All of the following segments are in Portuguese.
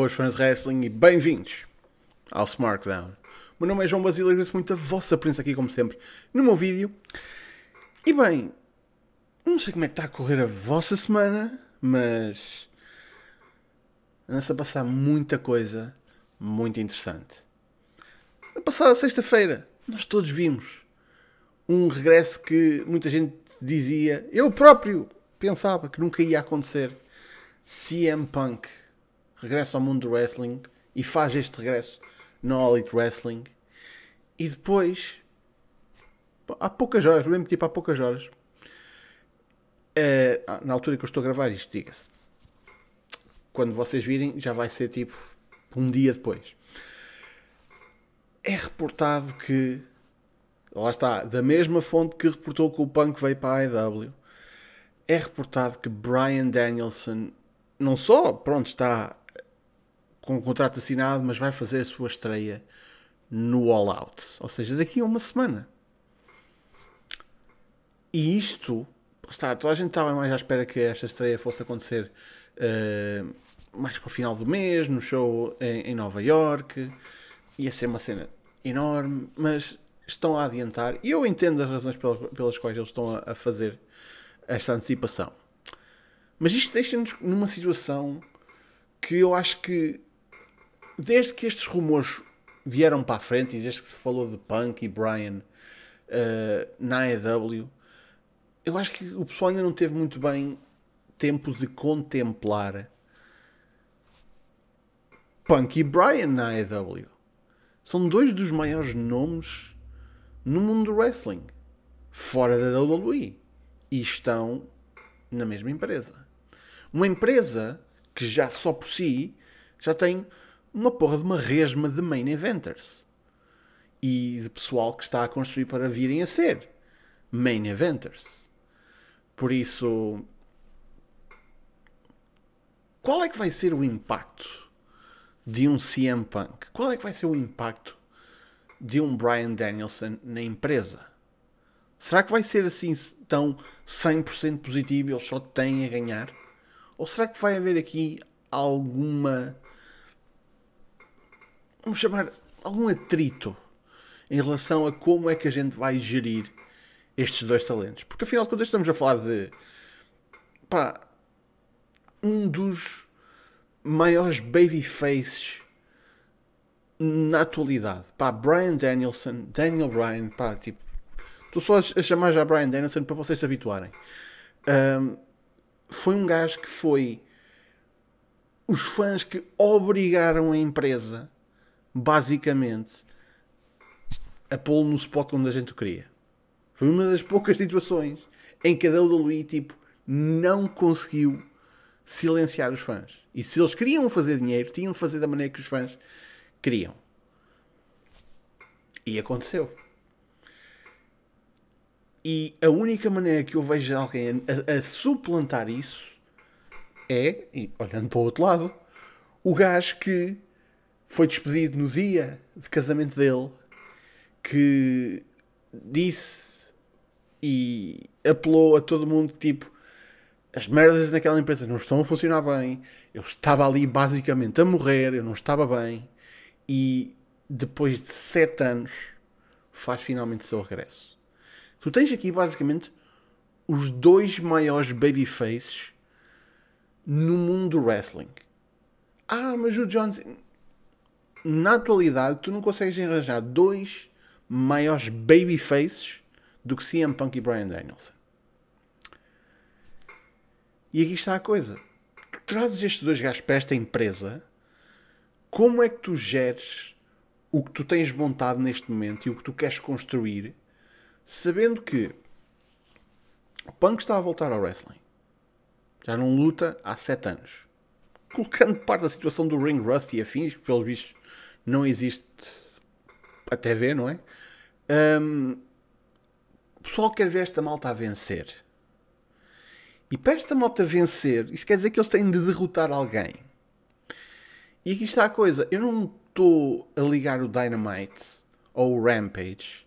Boas fãs de wrestling e bem-vindos ao Smartdown. Meu nome é João Basílio e agradeço muito a vossa presença aqui, como sempre, no meu vídeo. E bem, não sei como é que está a correr a vossa semana, mas anda-se a passar muita coisa muito interessante. Na passada sexta-feira, nós todos vimos um regresso que muita gente dizia, eu próprio pensava que nunca ia acontecer. CM Punk regressa ao mundo do wrestling e faz este regresso no All Elite Wrestling. E depois, há poucas horas, mesmo tipo há poucas horas, eh, ah, na altura que eu estou a gravar isto, diga-se, quando vocês virem, já vai ser tipo um dia depois. É reportado que, lá está, da mesma fonte que reportou que o Punk veio para a AEW, é reportado que Brian Danielson não só, pronto, está com o contrato assinado, mas vai fazer a sua estreia no All Out. Ou seja, daqui a uma semana. E isto, está, toda a gente estava mais à espera que esta estreia fosse acontecer uh, mais para o final do mês, no show em, em Nova York. Ia ser uma cena enorme, mas estão a adiantar. E eu entendo as razões pelas, pelas quais eles estão a, a fazer esta antecipação. Mas isto deixa-nos numa situação que eu acho que desde que estes rumores vieram para a frente e desde que se falou de Punk e Brian uh, na AEW, eu acho que o pessoal ainda não teve muito bem tempo de contemplar Punk e Brian na AEW. São dois dos maiores nomes no mundo do wrestling, fora da WWE, e estão na mesma empresa. Uma empresa que já só por si já tem uma porra de uma resma de main eventers e de pessoal que está a construir para virem a ser main eventers. Por isso, qual é que vai ser o impacto de um CM Punk? Qual é que vai ser o impacto de um Brian Danielson na empresa? Será que vai ser assim tão 100% positivo e eles só têm a ganhar? Ou será que vai haver aqui alguma vamos chamar, algum atrito em relação a como é que a gente vai gerir estes dois talentos. Porque afinal de contas estamos a falar de pá, um dos maiores babyfaces na atualidade. Pá, Brian Danielson, Daniel Bryan, pá, tipo, estou só a chamar já Brian Danielson para vocês se habituarem. Um, foi um gajo que foi os fãs que obrigaram a empresa basicamente, a pô-lo no spot onde a gente o queria. Foi uma das poucas situações em que a WWE, tipo, não conseguiu silenciar os fãs. E se eles queriam fazer dinheiro, tinham de fazer da maneira que os fãs queriam. E aconteceu. E a única maneira que eu vejo alguém a, a, suplantar isso é, e olhando para o outro lado, o gajo que foi despedido no dia de casamento dele, que disse e apelou a todo mundo tipo as merdas naquela empresa não estão a funcionar bem, eu estava ali basicamente a morrer, eu não estava bem, e depois de sete anos faz finalmente o seu regresso. Tu tens aqui basicamente os dois maiores babyfaces no mundo do wrestling. Ah, mas o John Cena na atualidade, tu não consegues arranjar dois maiores babyfaces do que CM Punk e Brian Danielson. E aqui está a coisa. Tu trazes estes dois gajos para esta empresa, como é que tu geres o que tu tens montado neste momento e o que tu queres construir, sabendo que o Punk está a voltar ao wrestling. Já não luta há sete anos. Colocando parte da situação do ring rust e afins, que pelos bichos não existe a TV, não é? Um, o pessoal quer ver esta malta a vencer. E para esta malta vencer, isso quer dizer que eles têm de derrotar alguém. E aqui está a coisa: eu não estou a ligar o Dynamite ou o Rampage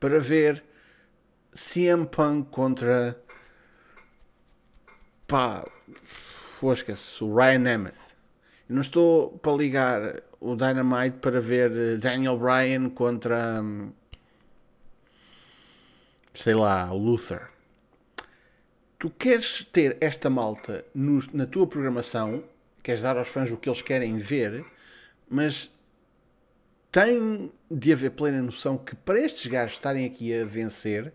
para ver CM Punk contra. pá. Fosca-se, o Ryan Nemeth. Eu não estou para ligar o Dynamite para ver eh, Daniel Bryan contra hum, sei lá, o Luther. Tu queres ter esta malta no, na tua programação, queres dar aos fãs o que eles querem ver, mas tem de haver plena noção que para estes gajos estarem aqui a vencer,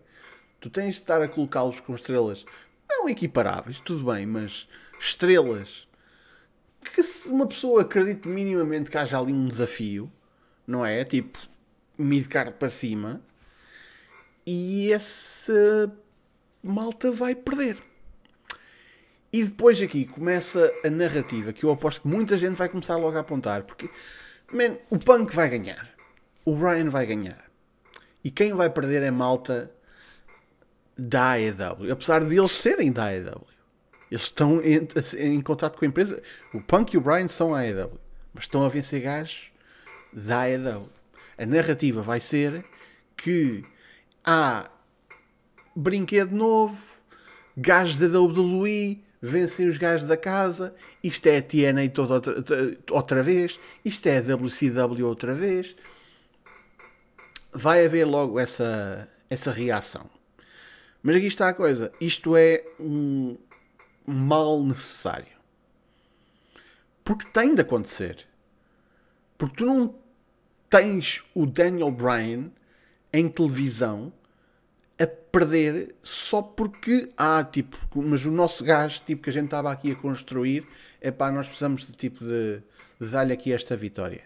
tu tens de estar a colocá-los com estrelas não equiparáveis, tudo bem, mas estrelas que se uma pessoa acredite minimamente que haja ali um desafio, não é? Tipo, midcard para cima, e essa malta vai perder. E depois aqui começa a narrativa que eu aposto que muita gente vai começar logo a apontar, porque man, o Punk vai ganhar, o Brian vai ganhar, e quem vai perder é malta da AEW, apesar de eles serem da AEW. Eles estão em, em com a empresa. O Punk e o Brian são a AEW, mas estão a vencer gajos da AEW. A narrativa vai ser que há brinquedo novo, gajos da WWE vencem os gajos da casa, isto é a TNA toda outra, outra vez, isto é a WCW outra vez. Vai haver logo essa, essa reação. Mas aqui está a coisa. Isto é um, mal necessário. Porque tem de acontecer. Porque tu não tens o Daniel Bryan em televisão a perder só porque há ah, tipo, mas o nosso gajo tipo que a gente estava aqui a construir é pá, nós precisamos de tipo de, de dar-lhe aqui esta vitória.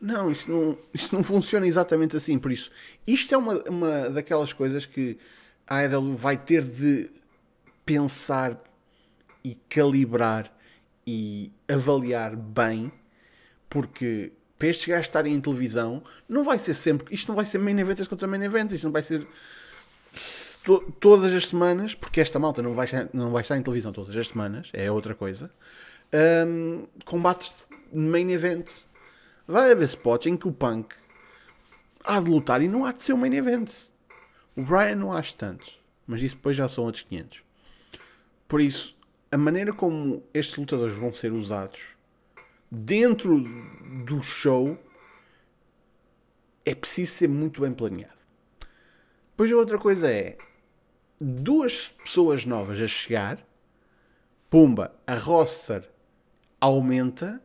Não, isso não, isso não funciona exatamente assim. Por isso, isto é uma, uma daquelas coisas que a AEW vai ter de pensar e calibrar e avaliar bem, porque para estes gajos estarem em televisão, não vai ser sempre. Isto não vai ser main event contra main event, isto não vai ser to, todas as semanas, porque esta malta não vai, não vai estar em televisão todas as semanas, é outra coisa. Um, combates de main event. Vai haver spots em que o Punk há de lutar e não há de ser um main event. O Brian não há tantos, mas isso depois já são outros 500. Por isso, a maneira como estes lutadores vão ser usados dentro do show é preciso ser muito bem planeado. Pois a outra coisa é duas pessoas novas a chegar, pumba, a roster aumenta,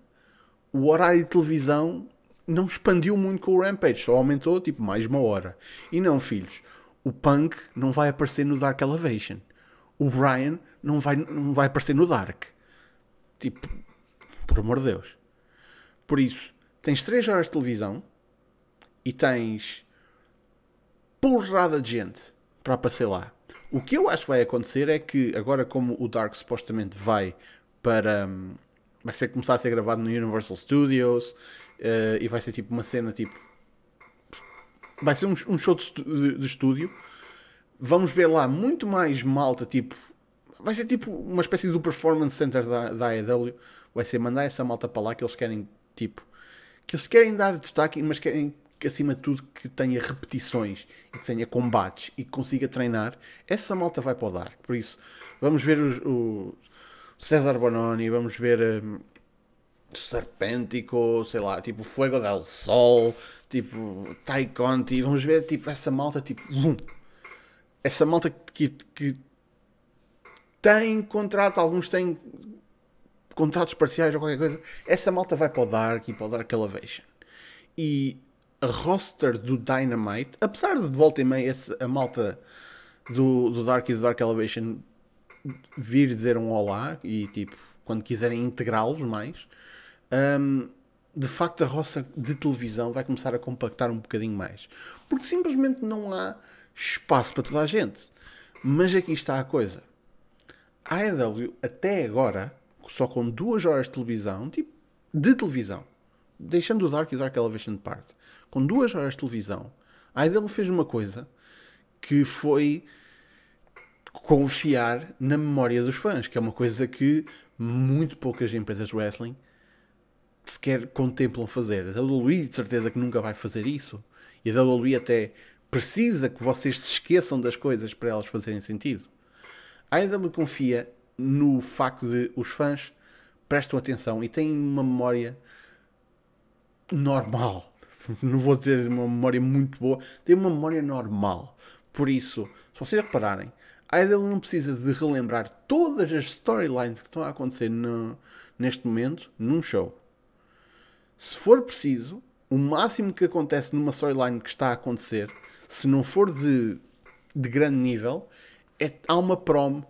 o horário de televisão não expandiu muito com o Rampage, só aumentou tipo mais uma hora. E não, filhos, o Punk não vai aparecer no Dark Elevation o Brian não vai, não vai aparecer no Dark. Tipo, por amor de Deus. Por isso, tens 3 horas de televisão e tens porrada de gente para aparecer lá. O que eu acho que vai acontecer é que agora como o Dark supostamente vai para hum, vai ser começar a ser gravado no Universal Studios uh, e vai ser tipo uma cena tipo vai ser um, um show de, de, de estúdio vamos ver lá muito mais malta, tipo. Vai ser tipo uma espécie do performance center da, da AEW. Vai ser mandar essa malta para lá que eles querem, tipo. Que eles querem dar destaque, mas querem que, acima de tudo, que tenha repetições e que tenha combates e que consiga treinar. Essa malta vai para o Dark. Por isso, vamos ver os, o César Bononi, vamos ver. Um, Serpentico, sei lá, tipo Fuego del Sol, tipo Conti, vamos ver tipo essa malta tipo, vum, essa malta que, que tem contrato, alguns têm contratos parciais ou qualquer coisa, essa malta vai para o Dark e para o Dark Elevation. E a roster do Dynamite, apesar de, de volta e meia a malta do, do Dark e do Dark Elevation vir dizer um olá e tipo, quando quiserem integrá-los mais, um, de facto a roça de televisão vai começar a compactar um bocadinho mais. Porque simplesmente não há espaço para toda a gente. Mas aqui está a coisa. A AEW, até agora, só com duas horas de televisão, tipo, de televisão, deixando o Dark e o Dark Elevation de parte, com duas horas de televisão, a AEW fez uma coisa que foi confiar na memória dos fãs, que é uma coisa que muito poucas empresas de wrestling sequer contemplam fazer. A WWE de certeza que nunca vai fazer isso. E a WWE até precisa que vocês se esqueçam das coisas para elas fazerem sentido. A AEW confia no facto de os fãs prestam atenção e têm uma memória normal. Não vou dizer uma memória muito boa, têm uma memória normal. Por isso, se vocês repararem, a AEW não precisa de relembrar todas as storylines que estão a acontecer no, neste momento num show. Se for preciso, o máximo que acontece numa storyline que está a acontecer se não for de, de grande nível, é, há uma prom,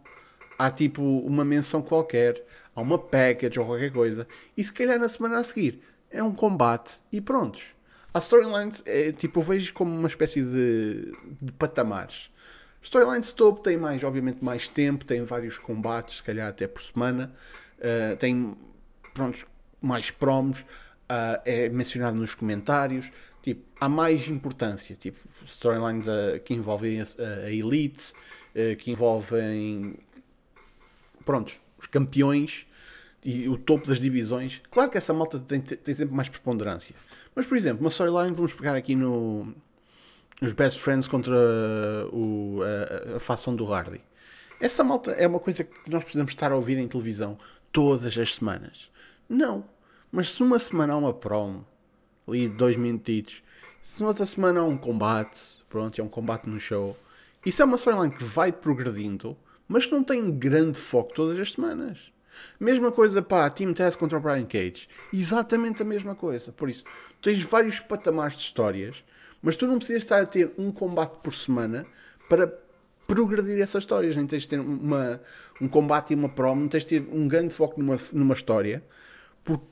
há tipo uma menção qualquer, há uma package ou qualquer coisa, e se calhar na semana a seguir é um combate e prontos. A storylines, é, tipo, eu vejo como uma espécie de, de patamares. Storylines topo tem mais, obviamente, mais tempo, tem vários combates, se calhar até por semana, uh, eh, tem, pronto, mais promos uh, é mencionado nos comentários. Tipo, há mais importância. Tipo, storyline da, que envolvem a, a Elite, uh, ah, que envolvem. Prontos, os campeões e o topo das divisões. Claro que essa malta tem, tem sempre mais preponderância. Mas, por exemplo, uma storyline, vamos pegar aqui no. Os Best Friends contra o, a, a facção do Hardy. Essa malta é uma coisa que nós precisamos estar a ouvir em televisão todas as semanas. Não. Mas se uma semana há uma promo, ali dois minutitos, se outra semana há um combate, pronto, é um combate no show, isso é uma storyline que vai progredindo, mas não tem grande foco todas as semanas. Mesma coisa, a Team Tess contra o Brian Cage. Exatamente a mesma coisa. Por isso, tu tens vários patamares de histórias, mas tu não precisas estar a ter um combate por semana para progredir essas histórias. Nem tens de ter uma, um combate e uma promo, não tens de ter um grande foco numa, numa história, porque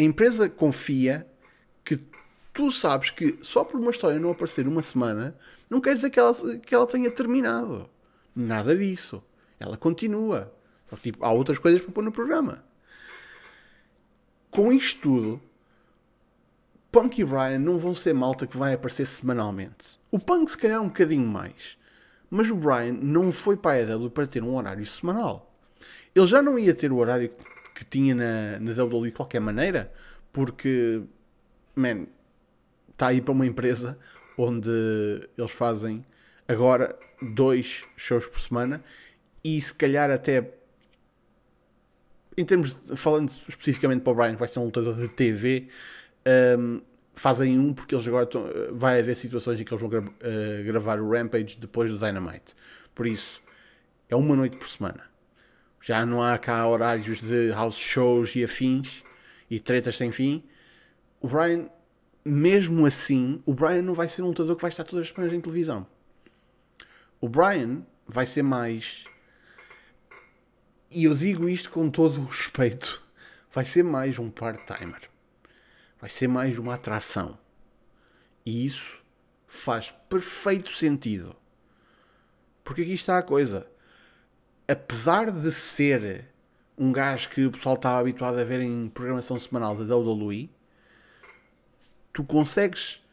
a empresa confia que tu sabes que só por uma história não aparecer uma semana, não quer dizer que ela, que ela tenha terminado. Nada disso. Ela continua. Só que, tipo, há outras coisas para pôr no programa. Com isto tudo, Punk e Brian não vão ser malta que vai aparecer semanalmente. O Punk se calhar é um bocadinho mais. Mas o Brian não foi para a EW para ter um horário semanal. Ele já não ia ter o horário que tinha na, na WWE de qualquer maneira, porque, man, está aí para uma empresa onde eles fazem agora dois shows por semana e se calhar até em termos de, falando especificamente para o Brian que vai ser um lutador de TV um, fazem um porque eles agora vão vai haver situações em que eles vão gra uh, gravar o Rampage depois do Dynamite por isso é uma noite por semana já não há cá horários de house shows e afins e tretas sem fim. O Brian, mesmo assim, o Brian não vai ser um lutador que vai estar todas as semanas em televisão. O Brian vai ser mais. E eu digo isto com todo o respeito. Vai ser mais um part-timer. Vai ser mais uma atração. E isso faz perfeito sentido. Porque aqui está a coisa apesar de ser um gajo que o pessoal está habituado a ver em programação semanal da WWE, tu consegues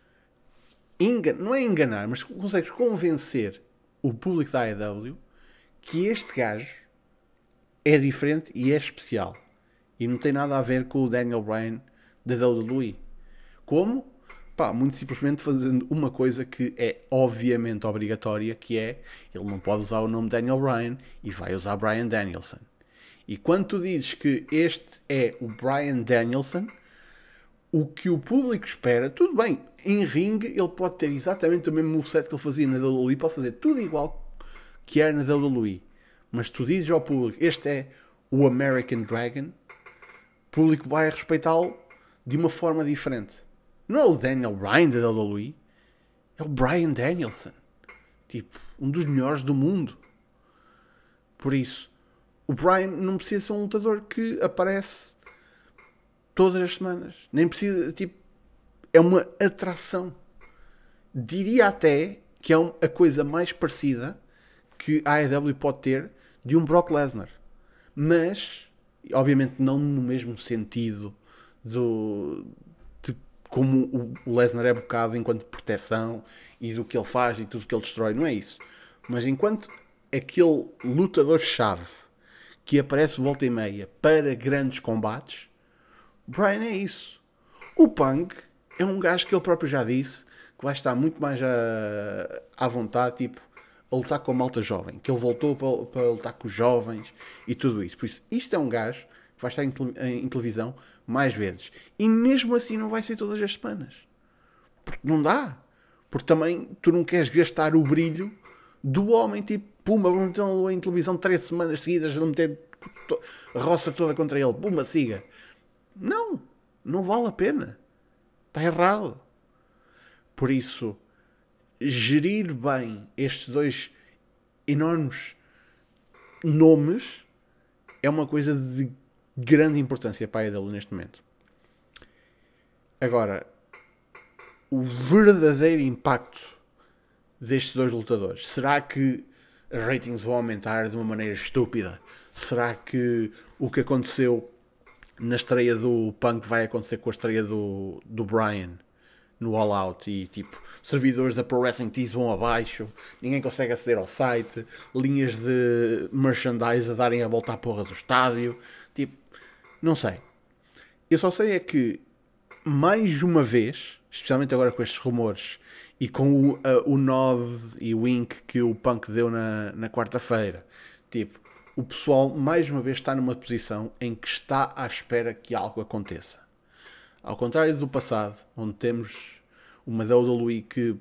não é enganar, mas consegues convencer o público da AEW que este gajo é diferente e é especial. E não tem nada a ver com o Daniel Bryan da WWE. Como? Pá, muito simplesmente fazendo uma coisa que é obviamente obrigatória, que é ele não pode usar o nome Daniel Bryan e vai usar Brian Danielson. E quando tu dizes que este é o Brian Danielson, o que o público espera, tudo bem, em ringue ele pode ter exatamente o mesmo moveset que ele fazia na WWE, pode fazer tudo igual que era na WWE. Mas tu dizes ao público, este é o American Dragon, o público vai respeitá-lo de uma forma diferente. Não é o Daniel Bryan da WWE. É o Brian Danielson. Tipo, um dos melhores do mundo. Por isso, o Brian não precisa ser um lutador que aparece todas as semanas. Nem precisa, tipo, é uma atração. Diria até que é a coisa mais parecida que a AEW pode ter de um Brock Lesnar. Mas, obviamente, não no mesmo sentido do, como o Lesnar é bocado enquanto proteção e do que ele faz e tudo que ele destrói, não é isso. Mas enquanto aquele lutador-chave que aparece volta e meia para grandes combates, Brian é isso. O Punk é um gajo que ele próprio já disse que vai estar muito mais a, ah, à vontade, tipo, a lutar com a malta jovem, que ele voltou para, para lutar com os jovens e tudo isso. Por isso, isto é um gajo vai estar em, em televisão mais vezes. E mesmo assim não vai ser todas as semanas. Porque não dá. Porque também tu não queres gastar o brilho do homem, tipo, pumba, vamos meter lo em televisão três semanas seguidas, vamos meter a roça toda contra ele, pumba, siga. Não, não vale a pena. Está errado. Por isso, gerir bem estes dois enormes nomes é uma coisa de grande importância para a EW neste momento. Agora, o verdadeiro impacto destes dois lutadores? Será que ratings vão aumentar de uma maneira estúpida? Será que o que aconteceu na estreia do Punk vai acontecer com a estreia do, do Brian no All Out? E tipo, servidores da Pro Wrestling Tees vão abaixo, ninguém consegue aceder ao site, linhas de merchandise a darem a volta à porra do estádio. Não sei. Eu só sei é que, mais uma vez, especialmente agora com estes rumores e com o, uh, o 9 e o Ink que o Punk deu na, na quarta-feira, tipo, o pessoal mais uma vez está numa posição em que está à espera que algo aconteça. Ao contrário do passado, onde temos uma WWE que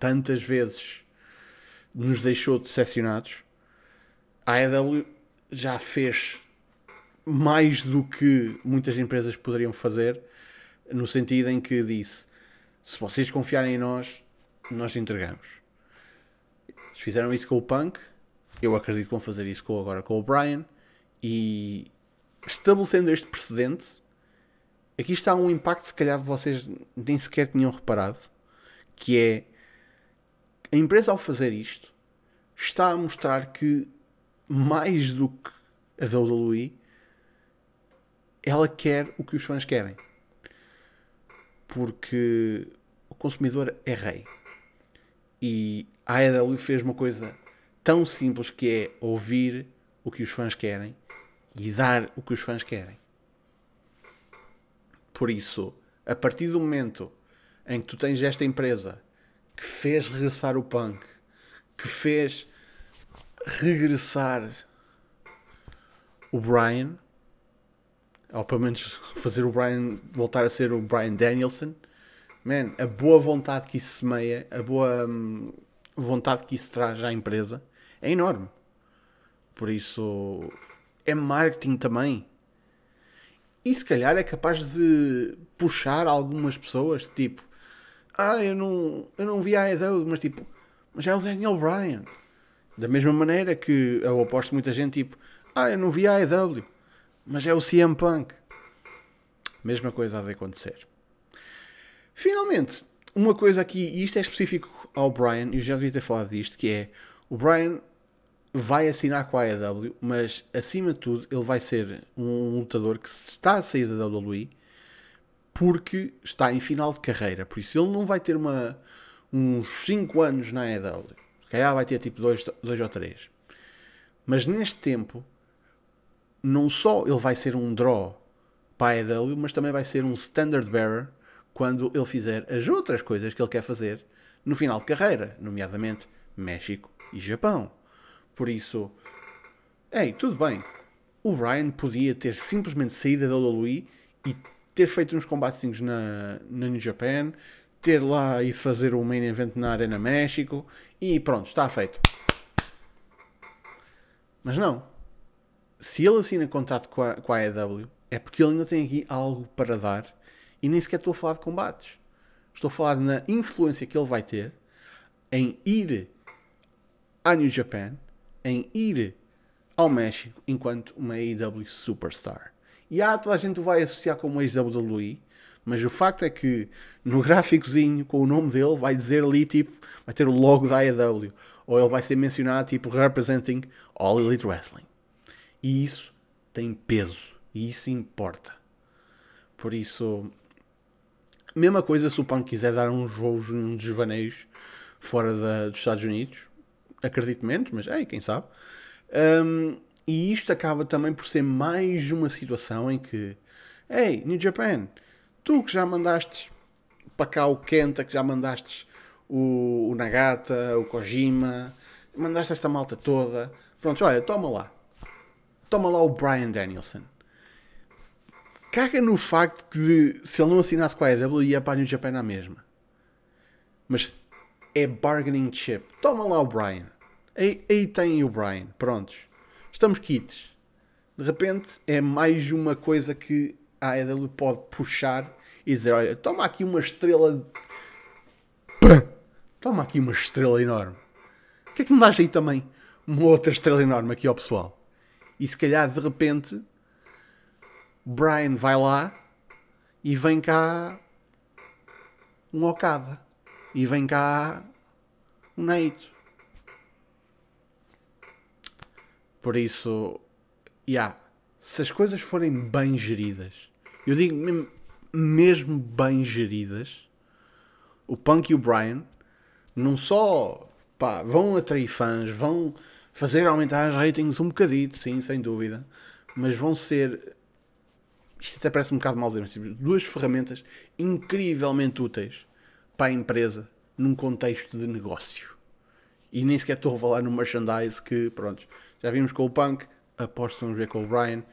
tantas vezes nos deixou decepcionados, a AEW já fez mais do que muitas empresas poderiam fazer, no sentido em que disse: se vocês confiarem em nós, nós entregamos. Eles fizeram isso com o Punk, eu acredito que vão fazer isso com, agora com o Brian, e estabelecendo este precedente, aqui está um impacto se calhar vocês nem sequer tinham reparado, que é a empresa ao fazer isto está a mostrar que mais do que a WWE ela quer o que os fãs querem. Porque o consumidor é rei. E a AEW fez uma coisa tão simples que é ouvir o que os fãs querem e dar o que os fãs querem. Por isso, a partir do momento em que tu tens esta empresa que fez regressar o punk, que fez regressar o Brian, ou pelo menos fazer o Brian voltar a ser o Brian Danielson, man, a boa vontade que isso semeia, a boa hum, vontade que isso traz à empresa é enorme. Por isso é marketing também. E se calhar é capaz de puxar algumas pessoas, tipo, ah, eu não, eu não vi a AEW, mas tipo, mas é o Daniel Bryan. Da mesma maneira que eu aposto muita gente, tipo, ah, eu não vi a AEW, mas é o CM Punk. Mesma coisa há de acontecer. Finalmente, uma coisa aqui, e isto é específico ao Brian, e eu já devia ter falado disto, que é o Brian vai assinar com a AEW, mas acima de tudo ele vai ser um lutador que está a sair da WWE porque está em final de carreira. Por isso ele não vai ter uma, uns 5 anos na AEW. Se calhar vai ter tipo 2 ou 3. Mas neste tempo não só ele vai ser um draw para a EW, mas também vai ser um standard bearer quando ele fizer as outras coisas que ele quer fazer no final de carreira, nomeadamente México e Japão. Por isso, ei, tudo bem. O Ryan podia ter simplesmente saído da WWE e ter feito uns combatezinhos na, na New Japan, ter lá e fazer o main event na Arena México e pronto, está feito. Mas não se ele assina contrato com a, com a AEW, é porque ele ainda tem aqui algo para dar e nem sequer estou a falar de combates. Estou a falar na influência que ele vai ter em ir à New Japan, em ir ao México enquanto uma AEW superstar. E há toda a gente vai associar como ex-WWE, mas o facto é que no gráficozinho com o nome dele vai dizer ali tipo, vai ter o logo da AEW, ou ele vai ser mencionado tipo representing All Elite Wrestling. E isso tem peso. E isso importa. Por isso, mesma coisa se o Punk quiser dar uns voos, uns desvaneios fora da, dos Estados Unidos. Acredito menos, mas é, hey, quem sabe. Um, e isto acaba também por ser mais uma situação em que, hey, New Japan, tu que já mandaste para cá o Kenta, que já mandaste o, o Nagata, o Kojima, mandaste esta malta toda. Pronto, olha, toma lá toma lá o Brian Danielson. Caga no facto que se ele não assinasse com a AEW ia é para a New Japan na mesma. Mas é bargaining chip. Toma lá o Brian. Aí, aí tem o Brian. Prontos. Estamos quites. De repente é mais uma coisa que a AEW pode puxar e dizer: olha, toma aqui uma estrela. De... Toma aqui uma estrela enorme. O que é que me dás aí também? Uma outra estrela enorme aqui ao pessoal. E se calhar de repente Brian vai lá e vem cá um Okada. E vem cá um Neito Por isso, yeah, se as coisas forem bem geridas, eu digo mesmo, mesmo bem geridas, o Punk e o Brian não só pá, vão atrair fãs, vão fazer aumentar os ratings um bocadito, sim, sem dúvida. Mas vão ser. Isto até parece um bocado mal dizer, mas tipo, duas ferramentas incrivelmente úteis para a empresa num contexto de negócio. E nem sequer estou a falar no merchandise que, pronto, já vimos com o Punk, aposto vamos ver com o Brian.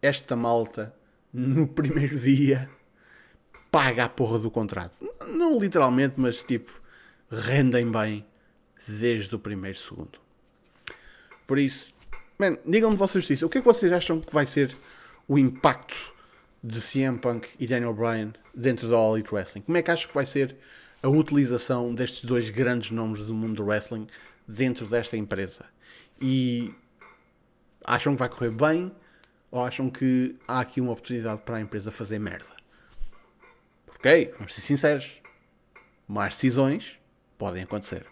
Esta malta, no primeiro dia, paga a porra do contrato. Não literalmente, mas tipo, rendem bem desde o primeiro segundo. Por isso, digam-me vocês isso. O que é que vocês acham que vai ser o impacto de CM Punk e Daniel Bryan dentro da All Elite Wrestling? Como é que acham que vai ser a utilização destes dois grandes nomes do mundo do wrestling dentro desta empresa? E acham que vai correr bem ou acham que há aqui uma oportunidade para a empresa fazer merda? Porque, vamos ser sinceros, más decisões podem acontecer.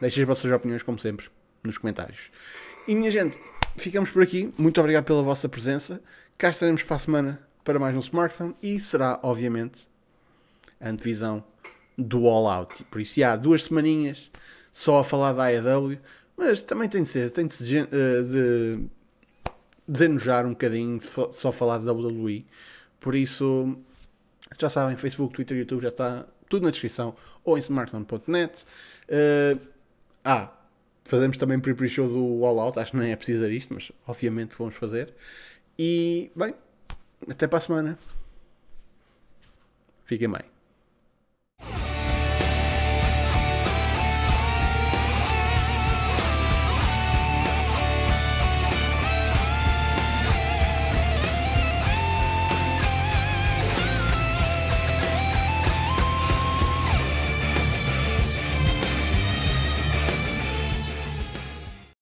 Deixem as vossas opiniões, como sempre, nos comentários. E minha gente, ficamos por aqui. Muito obrigado pela vossa presença. Cá estaremos para a semana para mais um smartphone e será, obviamente, a antevisão do All Out. Por isso, há duas semaninhas só a falar da AEW, mas também tem de ser, tem de se eh, de, um bocadinho só falar da WWE. Por isso, já sabem, Facebook, Twitter, YouTube já está tudo na descrição ou em smartphone.net. Uh, eh, ah, fazemos também pre-pre-show do All Out, acho que nem é preciso isto, mas obviamente vamos fazer. E, bem, até para a semana. Fiquem bem.